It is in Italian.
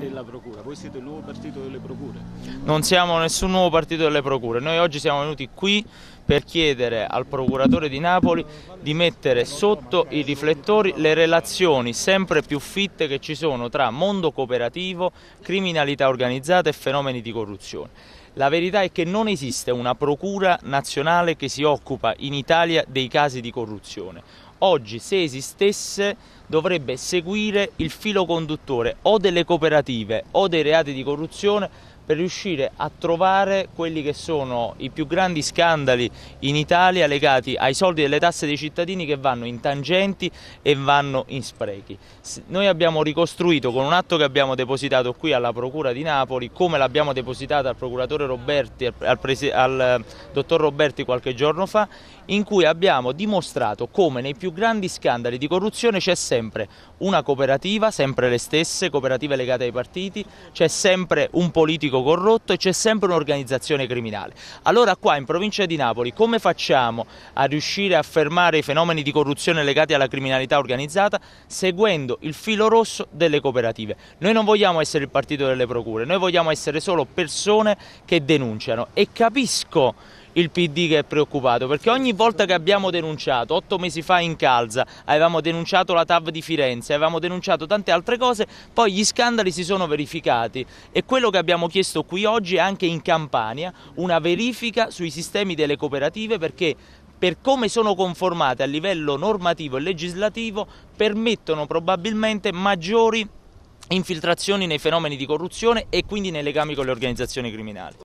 della procura, voi siete il nuovo partito delle procure? Non siamo nessun nuovo partito delle procure, noi oggi siamo venuti qui per chiedere al procuratore di Napoli di mettere sotto i riflettori le relazioni sempre più fitte che ci sono tra mondo cooperativo, criminalità organizzata e fenomeni di corruzione. La verità è che non esiste una procura nazionale che si occupa in Italia dei casi di corruzione oggi se esistesse dovrebbe seguire il filo conduttore o delle cooperative o dei reati di corruzione per riuscire a trovare quelli che sono i più grandi scandali in Italia legati ai soldi delle tasse dei cittadini che vanno in tangenti e vanno in sprechi. Noi abbiamo ricostruito con un atto che abbiamo depositato qui alla Procura di Napoli, come l'abbiamo depositato al procuratore Roberti, al, al eh, dottor Roberti qualche giorno fa, in cui abbiamo dimostrato come nei più più grandi scandali di corruzione c'è sempre una cooperativa, sempre le stesse, cooperative legate ai partiti, c'è sempre un politico corrotto e c'è sempre un'organizzazione criminale. Allora qua in provincia di Napoli come facciamo a riuscire a fermare i fenomeni di corruzione legati alla criminalità organizzata seguendo il filo rosso delle cooperative? Noi non vogliamo essere il partito delle procure, noi vogliamo essere solo persone che denunciano e capisco il PD che è preoccupato, perché ogni volta che abbiamo denunciato, otto mesi fa in Calza, avevamo denunciato la TAV di Firenze, avevamo denunciato tante altre cose, poi gli scandali si sono verificati e quello che abbiamo chiesto qui oggi è anche in Campania una verifica sui sistemi delle cooperative perché per come sono conformate a livello normativo e legislativo permettono probabilmente maggiori infiltrazioni nei fenomeni di corruzione e quindi nei legami con le organizzazioni criminali.